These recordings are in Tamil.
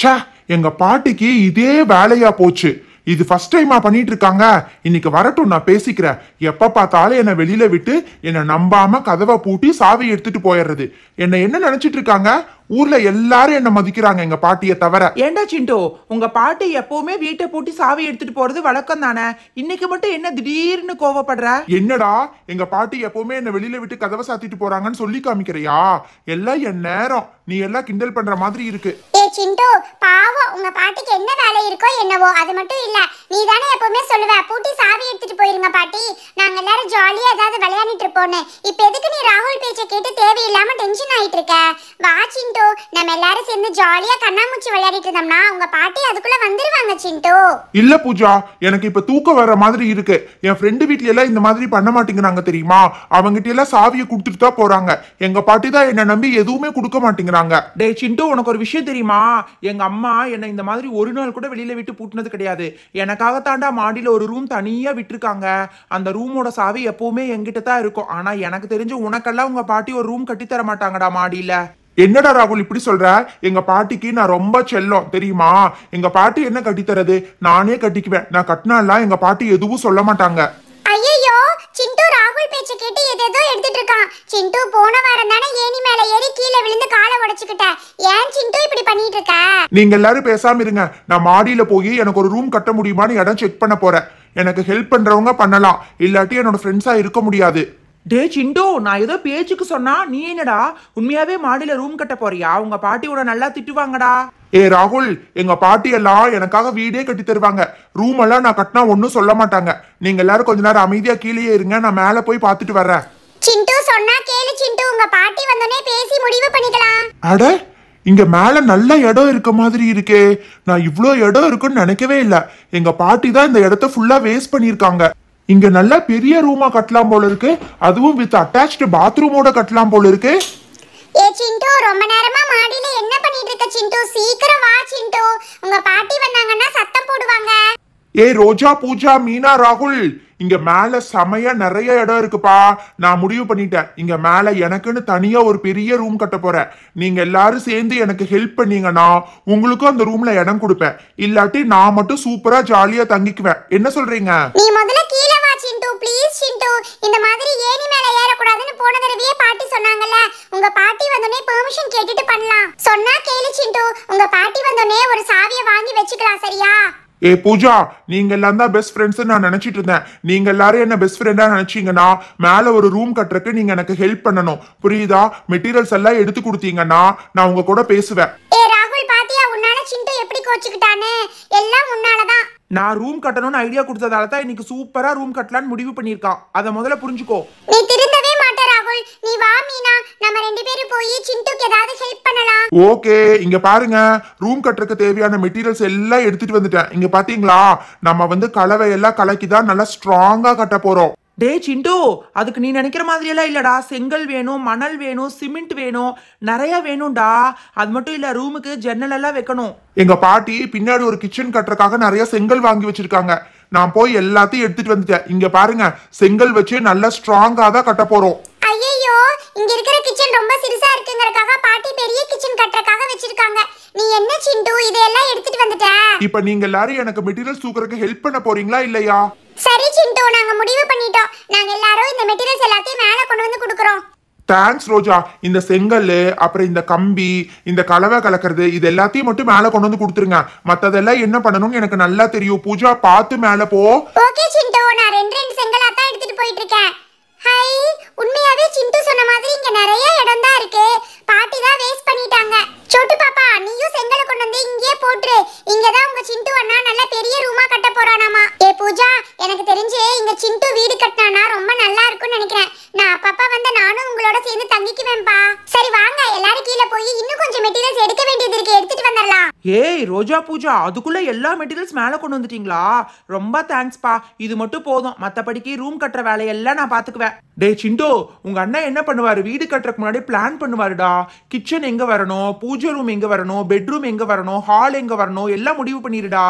சே எங்க பாட்டிக்கு இதே வேலையா போச்சு இது ஃபர்ஸ்ட் டைமா பண்ணிட்டு இருக்காங்க இன்னைக்கு வரட்டும் நான் பேசிக்கிறேன் எப்ப பார்த்தாலும் என்னை வெளியில விட்டு என்னை நம்பாம கதவை பூட்டி சாவி எடுத்துட்டு போயிடுறது என்னை என்ன நினைச்சிட்டு இருக்காங்க ஊர்ல எல்லாரும் என்ன மதிக்கிறாங்க எங்க பாட்டிய தவிர ஏண்டா சிண்டோ உங்க பாட்டி எப்பவுமே வீட்டை பூட்டி சாவி எடுத்துட்டு போறது வழக்கம் தானே இன்னைக்கு மட்டும் என்ன திடீர்னு கோவப்படுற என்னடா எங்க பாட்டி எப்பவுமே என்ன வெளியில விட்டு கதவை சாத்திட்டு போறாங்கன்னு சொல்லி காமிக்கிறியா எல்லாம் என் நேரம் நீ எல்லாம் கிண்டல் பண்ற மாதிரி இருக்கு ஏ சிண்டு பாவம் உங்க பாட்டிக்கு என்ன வேலை இருக்கோ என்னவோ அது மட்டும் இல்ல நீ தானே எப்பவுமே சொல்லுவ பூட்டி சாவி எடுத்துட்டு போயிருங்க பாட்டி நாங்க எல்லாரும் ஜாலியா ஏதாவது விளையாடிட்டு இருப்போம்னு இப்ப எதுக்கு நீ ராகுல் பேச்சை கேட்டு தேவையில்லாம டென்ஷன் ஆயிட்டு இருக்க வா சிண்டு சிண்டு நம்ம எல்லாரும் சேர்ந்து ஜாலியா கண்ணாமூச்சி விளையாடிட்டு இருந்தோம்னா உங்க பாட்டி அதுக்குள்ள வந்துருவாங்க சிண்டு இல்ல பூஜா எனக்கு இப்ப தூக்கம் வர மாதிரி இருக்கு என் ஃப்ரெண்டு வீட்ல எல்லாம் இந்த மாதிரி பண்ண மாட்டேங்கிறாங்க தெரியுமா அவங்ககிட்ட எல்லாம் சாவியை கொடுத்துட்டு தான் போறாங்க எங்க பாட்டி தான் என்ன நம்பி எதுவுமே கொடுக்க மாட்டேங்கிறாங்க டேய் சிண்டு உனக்கு ஒரு விஷயம் தெரியுமா எங்க அம்மா என்ன இந்த மாதிரி ஒரு நாள் கூட வெளியில விட்டு பூட்டினது கிடையாது எனக்காக தாண்டா மாடியில ஒரு ரூம் தனியா விட்டுருக்காங்க அந்த ரூமோட சாவி எப்பவுமே எங்கிட்ட தான் இருக்கும் ஆனா எனக்கு தெரிஞ்சு உனக்கெல்லாம் உங்க பாட்டி ஒரு ரூம் கட்டி தர மாட்டாங்கடா மாடியில என்னடா ராகுல் இப்படி சொல்ற எங்க பாட்டிக்கு நான் ரொம்ப செல்லம் தெரியுமா எங்க பாட்டி என்ன கட்டித்தரது நானே கட்டிக்குவேன் நான் கட்டினாலாம் எங்க பாட்டி எதுவும் சொல்ல மாட்டாங்க ஐயோ சிண்டு ராகுல் பேச்ச கேட்டு எதேதோ எடுத்துட்டு இருக்கான் சிண்டு போன வாரம் தானே ஏணி மேல ஏறி கீழே விழுந்து காலை உடைச்சுக்கிட்ட ஏன் சிண்டு இப்படி பண்ணிட்டு இருக்க நீங்க எல்லாரும் பேசாம இருங்க நான் மாடியில போய் எனக்கு ஒரு ரூம் கட்ட முடியுமான்னு இடம் செக் பண்ண போறேன் எனக்கு ஹெல்ப் பண்றவங்க பண்ணலாம் இல்லாட்டி என்னோட ஃப்ரெண்ட்ஸா இருக்க முடியாது டே சிண்டோ நான் ஏதோ பேச்சுக்கு சொன்னா நீ என்னடா உண்மையாவே மாடியில ரூம் கட்ட போறியா உங்க பாட்டியோட நல்லா திட்டுவாங்கடா ஏ ராகுல் எங்க பாட்டி எல்லாம் எனக்காக வீடே கட்டி தருவாங்க ரூம் எல்லாம் நான் கட்டினா ஒன்னும் சொல்ல மாட்டாங்க நீங்க எல்லாரும் கொஞ்ச நேரம் அமைதியா கீழேயே இருங்க நான் மேல போய் பாத்துட்டு வரேன் சிண்டு சொன்னா கேளு சிண்டு உங்க பாட்டி வந்தனே பேசி முடிவு பண்ணிக்கலாம் அட இங்க மேல நல்ல இடம் இருக்க மாதிரி இருக்கே நான் இவ்வளோ இடம் இருக்குன்னு நினைக்கவே இல்லை எங்க பாட்டி தான் இந்த இடத்த ஃபுல்லா வேஸ்ட் பண்ணியிருக்காங்க இங்க நல்லா பெரிய ரூமா கட்டலாம் போல இருக்கு அதுவும் வித் அட்டாச்டு பாத்ரூமோட கட்டலாம் போல இருக்கு ஏ சிண்டோ ரொம்ப நேரமா மாடியில என்ன பண்ணிட்டு இருக்க சிண்டோ சீக்கிரம் வா சிண்டோ உங்க பாட்டி வந்தாங்கன்னா சத்தம் போடுவாங்க ஏய் ரோஜா பூஜா மீனா ராகுல் இங்க மேல சமய நிறைய இடம் இருக்குப்பா நான் முடிவு பண்ணிட்டேன் இங்க மேல எனக்குன்னு தனியா ஒரு பெரிய ரூம் கட்ட போறேன் நீங்க எல்லாரும் சேர்ந்து எனக்கு ஹெல்ப் பண்ணீங்கன்னா உங்களுக்கும் அந்த ரூம்ல இடம் கொடுப்பேன் இல்லாட்டி நான் மட்டும் சூப்பரா ஜாலியா தங்கிக்குவேன் என்ன சொல்றீங்க நீ முதல்ல ஷிண்டு ப்ளீஸ் ஷிண்டு இந்த மாதிரி ஏணி மேல ஏறக்கூடாதுன்னு போன தடவையே பாட்டி சொன்னாங்கல்ல உங்க பாட்டி வந்தோடனே பெர்மிஷன் கேட்டுட்டு பண்ணலாம் சொன்னா கேளு சிண்டு உங்க பாட்டி வந்தோடனே ஒரு சாவியை வாங்கி வச்சுக்கலாம் சரியா ஏ பூஜா நீங்க எல்லாம் தான் பெஸ்ட் ஃப்ரெண்ட்ஸ் நான் நினைச்சிட்டு இருந்தேன் நீங்க எல்லாரும் என்ன பெஸ்ட் ஃப்ரெண்டா நினைச்சீங்கன்னா மேல ஒரு ரூம் கட்டுறதுக்கு நீங்க எனக்கு ஹெல்ப் பண்ணணும் புரியுதா மெட்டீரியல்ஸ் எல்லாம் எடுத்து கொடுத்தீங்கன்னா நான் உங்க கூட பேசுவேன் ஏ ராகுல் பாத்தியா உன்னால சிண்டு எப்படி கோச்சுக்கிட்டானே எல்லாம் உன்னாலதான் நான் ரூம் கட்டணும்னு ஐடியா கொடுத்ததால தான் இன்னைக்கு சூப்பரா ரூம் கட்டலான்னு முடிவு பண்ணிருக்கான் அத முதல்ல புரிஞ்சுக்கோ நீ திருந்தவே மாட்ட ராகுல் நீ வா மீனா நம்ம ரெண்டு பேரும் போய் சிந்துக்கு ஏதாவது ஹெல்ப் பண்ணலாம் ஓகே இங்க பாருங்க ரூம் கட்டறதுக்கு தேவையான மெட்டீரியல்ஸ் எல்லாம் எடுத்துட்டு வந்துட்டேன் இங்க பாத்தீங்களா நம்ம வந்து கலவை எல்லாம் கலக்கி தான் நல்லா ஸ்ட்ராங்கா கட்ட போறோம் டே சிண்டு அதுக்கு நீ நினைக்கிற மாதிரியெல்லாம் இல்லைடா செங்கல் வேணும் மணல் வேணும் சிமெண்ட் வேணும் நிறைய வேணும்டா அது மட்டும் இல்லை ரூமுக்கு ஜன்னல் எல்லாம் வைக்கணும் எங்க பாட்டி பின்னாடி ஒரு கிச்சன் கட்டுறதுக்காக நிறைய செங்கல் வாங்கி வச்சிருக்காங்க நான் போய் எல்லாத்தையும் எடுத்துட்டு வந்துட்டேன் இங்க பாருங்க செங்கல் வச்சு நல்லா ஸ்ட்ராங்கா தான் கட்ட போறோம் இங்க இருக்கிற கிச்சன் ரொம்ப சிறுசா இருக்குங்கறதுக்காக பாட்டி பெரிய கிச்சன் கட்டறதுக்காக வச்சிருக்காங்க நீ என்ன சிண்டு இதெல்லாம் எடுத்துட்டு வந்துட்டா இப்போ நீங்க எல்லாரும் எனக்கு மெட்டீரியல்ஸ் தூக்குறதுக்கு ஹெல்ப் பண்ண போறீங்களா இல்லையா சரி சிண்டு நாங்க முடிவு பண்ணிட்டோம் நாங்க எல்லாரும் இந்த மெட்டீரியல்ஸ் எல்லாத்தையும் மேல கொண்டு வந்து குடுக்குறோம் தேங்க்ஸ் ரோஜா இந்த செங்கல் அப்புறம் இந்த கம்பி இந்த கலவை கலக்கிறது இது எல்லாத்தையும் மட்டும் மேல கொண்டு வந்து கொடுத்துருங்க மத்ததெல்லாம் என்ன பண்ணணும் எனக்கு நல்லா தெரியும் பூஜா பார்த்து மேல போ ஓகே சிண்டு நான் ரெண்டு ரெண்டு செங்கலா தான் எடுத்துட்டு போயிட்டு இருக்கேன் ஹாய் உண்மையாவே சிண்டு சொன்ன மாதிரி இங்க நிறைய இடம் தான் இருக்கு பாட்டி தான் வேஸ்ட் பண்ணிட்டாங்க சொட்டு பாப்பா நீயும் செங்கலை கொண்டு வந்து இங்கேயே போட்டுரு இங்க தான் உங்க சிண்டு அண்ணா நல்ல பெரிய ரூம் ரோஜா பூஜா அதுக்குள்ளே எல்லா மெட்டீரியல்ஸ் மேலே கொண்டு வந்துட்டீங்களா ரொம்ப தேங்க்ஸ்பா இது மட்டும் போதும் மற்றபடிக்கு ரூம் கட்டுற வேலையெல்லாம் நான் பார்த்துக்குவேன் டே சிண்டோ உங்கள் அண்ணா என்ன பண்ணுவாரு வீடு கட்டுறதுக்கு முன்னாடி பிளான் பண்ணுவாருடா கிச்சன் எங்கே வரணும் பூஜை ரூம் எங்கே வரணும் பெட்ரூம் எங்கே வரணும் ஹால் எங்கே வரணும் எல்லாம் முடிவு பண்ணிடுடா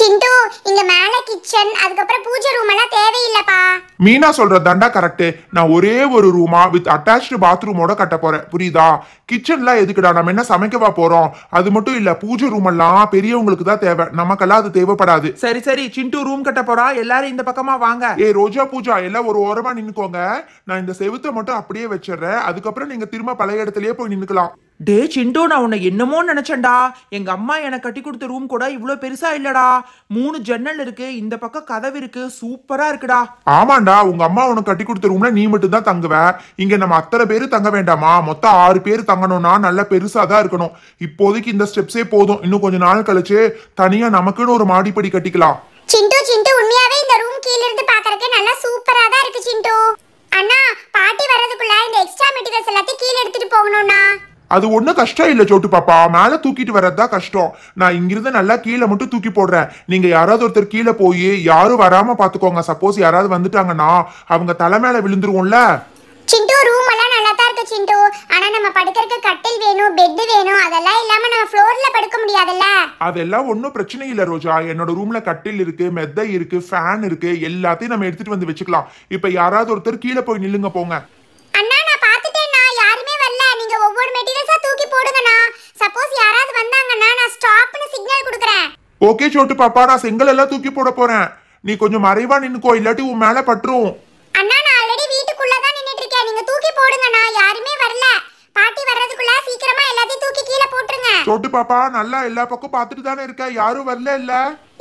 சிண்டோ இங்க மேல கிச்சன் அதுக்கப்புறம் பூஜை ரூம் எல்லாம் தேவையில்லப்பா மீனா சொல்றது தாண்டா கரெக்ட் நான் ஒரே ஒரு ரூமா வித் அட்டாச்டு பாத்ரூமோட கட்ட போறேன் புரியுதா கிச்சன்லாம் எதுக்குடா நம்ம என்ன சமைக்கவா போறோம் அது மட்டும் இல்ல பூஜை ரூம் எல்லாம் பெரியவங்களுக்கு தான் தேவை நமக்கெல்லாம் அது தேவைப்படாது சரி சரி சிண்டு ரூம் கட்ட போறா எல்லாரும் இந்த பக்கமா வாங்க ஏ ரோஜா பூஜா எல்லாம் ஒரு ஓரமா நின்னுக்கோங்க நான் இந்த செவுத்தை மட்டும் அப்படியே வச்சிடுறேன் அதுக்கப்புறம் நீங்க திரும்ப பழைய இடத்துலயே போய் நின்னுக்கலாம் டே சிண்டோ நான் உன்னை என்னமோ நினைச்சேன்டா எங்கள் அம்மா எனக்கு கட்டி கொடுத்த ரூம் கூட இவ்வளோ பெருசாக இல்லைடா மூணு ஜன்னல் இருக்கு இந்த பக்கம் கதவு இருக்கு சூப்பராக இருக்குடா ஆமாண்டா உங்க அம்மா உனக்கு கட்டி கொடுத்த ரூம்ல நீ மட்டும் தான் தங்குவ இங்க நம்ம அத்தனை பேரு தங்க வேண்டாமா மொத்தம் ஆறு பேர் தங்கணும்னா நல்ல பெருசாக தான் இருக்கணும் இப்போதைக்கு இந்த ஸ்டெப்ஸே போதும் இன்னும் கொஞ்ச நாள் கழிச்சு தனியா நமக்குன்னு ஒரு மாடிப்படி கட்டிக்கலாம் சிண்டோ சிண்டோ உண்மையாவே இந்த ரூம் அது ஒன்றும் கஷ்டம் இல்லை சோட்டு பாப்பா மேலே தூக்கிட்டு வர்றது தான் கஷ்டம் நான் இங்கிருந்து நல்லா கீழே மட்டும் தூக்கி போடுறேன் நீங்கள் யாராவது ஒருத்தர் கீழே போய் யாரும் வராமல் பார்த்துக்கோங்க சப்போஸ் யாராவது வந்துட்டாங்கன்னா அவங்க தலை மேலே விழுந்துருவோம்ல சிண்டு ரூம் எல்லாம் நல்லா தான் இருக்கு சிண்டு ஆனா நம்ம படுக்கிறதுக்கு கட்டில் வேணும் பெட் வேணும் அதெல்லாம் இல்லாம நம்ம ஃப்ளோர்ல படுக்க முடியாதுல்ல அதெல்லாம் ஒன்றும் பிரச்சனை இல்ல ரோஜா என்னோட ரூம்ல கட்டில் இருக்கு மெத்தை இருக்கு ஃபேன் இருக்கு எல்லாத்தையும் நம்ம எடுத்துட்டு வந்து வச்சுக்கலாம் இப்ப யாராவது ஒருத்தர் கீழே போய் நில்லுங்க போங்க ஓகே சோட்டு பாப்பா நான் செங்கல் எல்லாம் தூக்கி போட போறேன் நீ கொஞ்சம் மறைவா நின்னுக்கோ இல்லாட்டி உன் மேல பற்றும் அண்ணா நான் ஆல்ரெடி வீட்டுக்குள்ள தான் நின்னுட்டு இருக்கேன் நீங்க தூக்கி போடுங்க நான் யாருமே வரல பாட்டி வர்றதுக்குள்ள சீக்கிரமா எல்லாத்தையும் தூக்கி கீழே போட்டுருங்க சோட்டு பாப்பா நல்லா எல்லா பக்கம் பாத்துட்டு தானே இருக்க யாரும் வரல இல்ல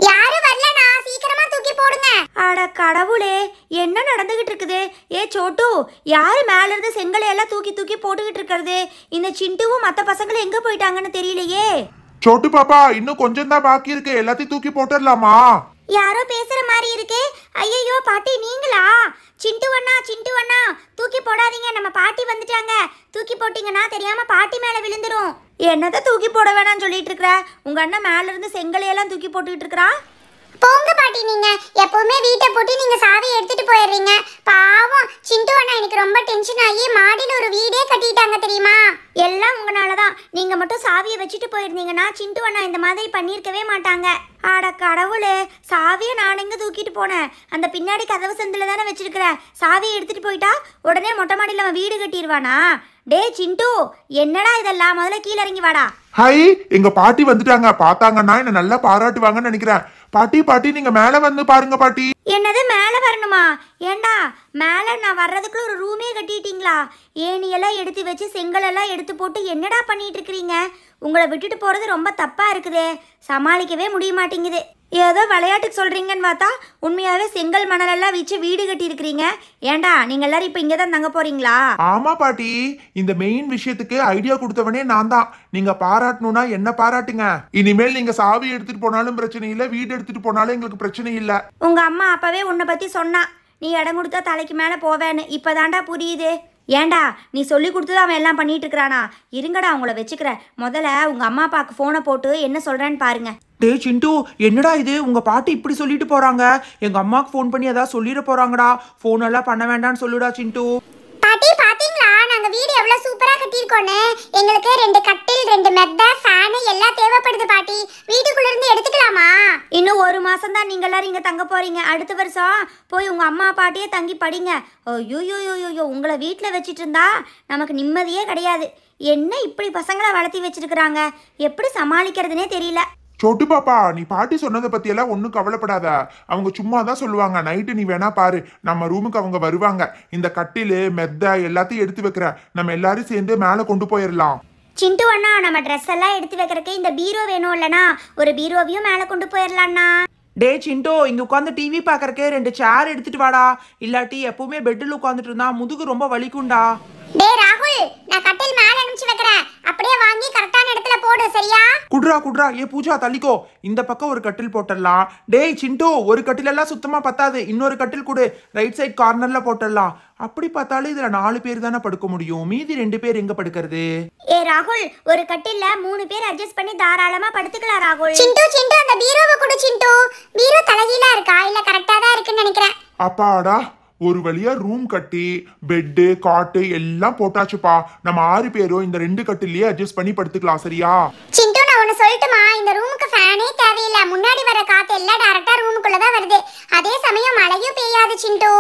யாரும் வரல நான் சீக்கிரமா தூக்கி போடுங்க அட கடவுளே என்ன நடந்துகிட்டு இருக்குது ஏ சோட்டு யாரு மேல இருந்து செங்கலை எல்லாம் தூக்கி தூக்கி போட்டுக்கிட்டு இருக்கிறது இந்த சிண்டுவும் மத்த பசங்களும் எங்க போயிட்டாங்கன்னு தெரியலையே சோட்டு பாப்பா இன்னும் கொஞ்சம் தான் பாக்கி இருக்கு எல்லாத்தையும் தூக்கி போட்டுடலாமா யாரோ பேசுற மாதிரி இருக்கு ஐயோ பாட்டி நீங்களா சிண்டு அண்ணா சிண்டு அண்ணா தூக்கி போடாதீங்க நம்ம பாட்டி வந்துட்டாங்க தூக்கி போட்டீங்கன்னா தெரியாம பாட்டி மேல விழுந்துரும் என்னதான் தூக்கி போட வேணாம்னு சொல்லிட்டு இருக்கிற உங்க அண்ணன் மேல இருந்து செங்கலையெல்லாம் தூக்கி போட்டுக்கிட்டு இருக்கிறான் போங்க பாட்டி நீங்க எப்பவுமே வீட்டை போட்டு நீங்க சாவி எடுத்துட்டு போயிடுறீங்க பாவம் சிண்டு அண்ணா எனக்கு ரொம்ப டென்ஷன் ஆகி மாடியில் ஒரு வீடே கட்டிட்டாங்க தெரியுமா எல்லாம் உங்களால தான் நீங்க மட்டும் சாவியை வச்சுட்டு போயிருந்தீங்கன்னா சிண்டு அண்ணா இந்த மாதிரி பண்ணியிருக்கவே மாட்டாங்க ஆட கடவுளே சாவியை நான் எங்கே தூக்கிட்டு போனேன் அந்த பின்னாடி கதவு சந்தில் தானே வச்சிருக்கிறேன் சாவியை எடுத்துகிட்டு போயிட்டா உடனே மொட்டை மாடியில் அவன் வீடு கட்டிடுவானா டே சிண்டு என்னடா இதெல்லாம் முதல்ல கீழே இறங்கி வாடா ஹாய் எங்க பாட்டி வந்துட்டாங்க பார்த்தாங்கன்னா என்ன நல்லா பாராட்டுவாங்கன்னு நினைக்கிறேன் பாட்டி பாட்டி நீங்க மேல வந்து பாருங்க பாட்டி என்னது மேல வரணுமா ஏண்டா மேல நான் வர்றதுக்குள்ள ஒரு ரூமே கட்டிட்டீங்களா ஏணியெல்லாம் எடுத்து வச்சு செங்கல் எல்லாம் எடுத்து போட்டு என்னடா பண்ணிட்டு இருக்கீங்க உங்களை விட்டுட்டு போகிறது ரொம்ப தப்பாக இருக்குதே சமாளிக்கவே முடிய மாட்டேங்குது ஏதோ விளையாட்டுக்கு சொல்கிறீங்கன்னு பார்த்தா உண்மையாகவே செங்கல் மணலெல்லாம் வச்சு வீடு கட்டியிருக்கிறீங்க ஏண்டா நீங்கள் எல்லாரும் இப்போ இங்கே தான் தங்க போகிறீங்களா ஆமாம் பாட்டி இந்த மெயின் விஷயத்துக்கு ஐடியா கொடுத்தவனே நான் தான் நீங்கள் பாராட்டணும்னா என்ன பாராட்டுங்க இனிமேல் நீங்கள் சாவி எடுத்துகிட்டு போனாலும் பிரச்சனை இல்லை வீடு எடுத்துகிட்டு போனாலும் எங்களுக்கு பிரச்சனை இல்லை உங்கள் அம்மா அப்போவே உன்னை பற்றி சொன்னா நீ இடம் கொடுத்தா தலைக்கு மேலே போவேன்னு இப்போதாண்டா புரியுது ஏண்டா நீ சொல்லி கொடுத்து அவன் எல்லாம் பண்ணிட்டு இருக்கிறானா இருங்கடா அவங்கள வச்சுக்கிறேன் முதல்ல உங்க அம்மா அப்பாவுக்கு போனை போட்டு என்ன சொல்றேன்னு பாருங்க டே சிண்டு என்னடா இது உங்க பாட்டி இப்படி சொல்லிட்டு போறாங்க எங்க அம்மாக்கு ஃபோன் பண்ணி ஏதாவது சொல்லிட போறாங்கடா ஃபோன் எல்லாம் பண்ண வேண்டாம்னு சொல்லுடா சிண்டு பாட்டி பாத்தீங்களா நாங்க வீடு எவ்வளவு சூப்பரா கட்டியிருக்கோன்னு எங்களுக்கு ரெண்டு கட்டில் ரெண்டு மெத்த ஃபேனு எல்லாம் தேவைப்படுது பாட்டி வீட்டுக்குள்ள இருந்து எடுத்துக்கலாமா இன்னும் மாதம் தான் நீங்கள் எல்லாரும் இங்கே தங்க போகிறீங்க அடுத்த வருஷம் போய் உங்கள் அம்மா பாட்டியே தங்கி படிங்க ஐயோயோயோயோ உங்களை வீட்டில் வச்சுட்டு இருந்தா நமக்கு நிம்மதியே கிடையாது என்ன இப்படி பசங்களை வளர்த்தி வச்சிருக்கிறாங்க எப்படி சமாளிக்கிறதுனே தெரியல சொட்டு பாப்பா நீ பாட்டி சொன்னதை பற்றியெல்லாம் ஒன்றும் கவலைப்படாத அவங்க சும்மா தான் சொல்லுவாங்க நைட்டு நீ வேணா பாரு நம்ம ரூமுக்கு அவங்க வருவாங்க இந்த கட்டிலு மெத்த எல்லாத்தையும் எடுத்து வைக்கிற நம்ம எல்லாரும் சேர்ந்து மேலே கொண்டு போயிடலாம் சிண்டு அண்ணா நம்ம ட்ரெஸ் எல்லாம் எடுத்து வைக்கிறதுக்கு இந்த பீரோ வேணும் இல்லைனா ஒரு பீரோவையும் மேலே கொண்டு போயிடலாம்ண்ணா டே சிண்டோ இங்கே உட்காந்து டிவி பார்க்கறக்கே ரெண்டு சேர் எடுத்துட்டு வாடா இல்லாட்டி எப்பவுமே பெட்டில் உட்காந்துட்டு இருந்தா முதுகு ரொம்ப வலிக்கும்டா டே ராகுல் நான் கட்டில் மேல அனுப்பிச்சு வைக்கிறேன் அப்படியே வாங்கி கரெக்டான இடத்துல போடு சரியா குடுறா குடுறா ஏ பூஜா தள்ளிக்கோ இந்த பக்கம் ஒரு கட்டில் போட்டுடலாம் டேய் சிண்டோ ஒரு கட்டில் எல்லாம் சுத்தமா பத்தாது இன்னொரு கட்டில் குடு ரைட் சைட் கார்னர்ல போட்டுடலாம் அப்படி பார்த்தாலும் இதுல நாலு பேர் தானே படுக்க முடியும் மீதி ரெண்டு பேர் எங்க படுக்கிறது ஏ ராகுல் ஒரு கட்டில்ல மூணு பேர் அட்ஜஸ்ட் பண்ணி தாராளமா படுத்துக்கலாம் ராகுல் சிண்டு சிண்டு அந்த பீர் அப்பாடா ஒரு வழியா ரூம் கட்டி பெட்டு காட்டு எல்லாம் போட்டாச்சுப்பா நம்ம ஆறு பேரும் இந்த ரெண்டு கட்டிலேயே அட்ஜஸ்ட் பண்ணி படுத்துக்கலாம் சரியா சிண்டு நான் ஒன்னு சொல்லட்டுமா இந்த ரூமுக்கு ஃபேனே தேவையில்ல முன்னாடி வர காத்து எல்லாம் டைரக்டா ரூமுக்குள்ள தான் வருது அதே சமயம் மழையும் பெய்யாது சிண்டு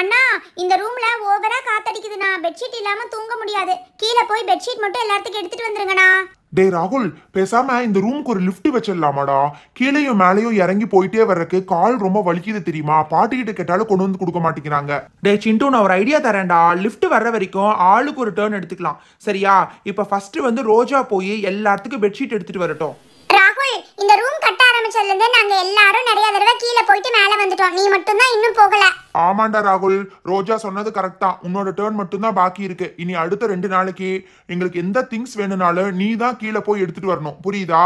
அண்ணா இந்த ரூம்ல ஓவரா காத்தடிக்குதுண்ணா பெட்ஷீட் இல்லாம தூங்க முடியாது கீழே போய் பெட்ஷீட் மட்டும் எல்லாத்துக்கும் எடுத்துட்டு வந்துருங்கண்ணா டே ராகுல் பேசாம இந்த ரூமுக்கு ஒரு லிஃப்ட் வச்சிடலாமாடா கீழேயும் மேலேயும் இறங்கி போயிட்டே வர்றதுக்கு கால் ரொம்ப வலிக்குது தெரியுமா கிட்ட கேட்டாலும் கொண்டு வந்து கொடுக்க மாட்டேங்கிறாங்க டே சிண்டு நான் ஒரு ஐடியா தரேன்டா லிஃப்ட் வர்ற வரைக்கும் ஆளுக்கு ஒரு டேர்ன் எடுத்துக்கலாம் சரியா இப்போ ஃபர்ஸ்ட் வந்து ரோஜா போய் எல்லாத்துக்கும் பெட்ஷீட் எடுத்துட்டு வரட்டும் ராகுல் இந்த ரூம் கட்ட ஆரம்பிச்சதுல இருந்து நாங்க எல்லாரும் நிறைய தடவை கீழே போயிட்டு மேல வந்துட்டோம் நீ மட்டும் தான் இன்னும் போகல ஆமாண்டா ராகுல் ரோஜா சொன்னது கரெக்டா உன்னோட டேர்ன் மட்டும்தான் பாக்கி இருக்கு இனி அடுத்த ரெண்டு நாளைக்கு எங்களுக்கு எந்த திங்ஸ் வேணும்னாலும் நீ தான் கீழே போய் எடுத்துட்டு வரணும் புரியுதா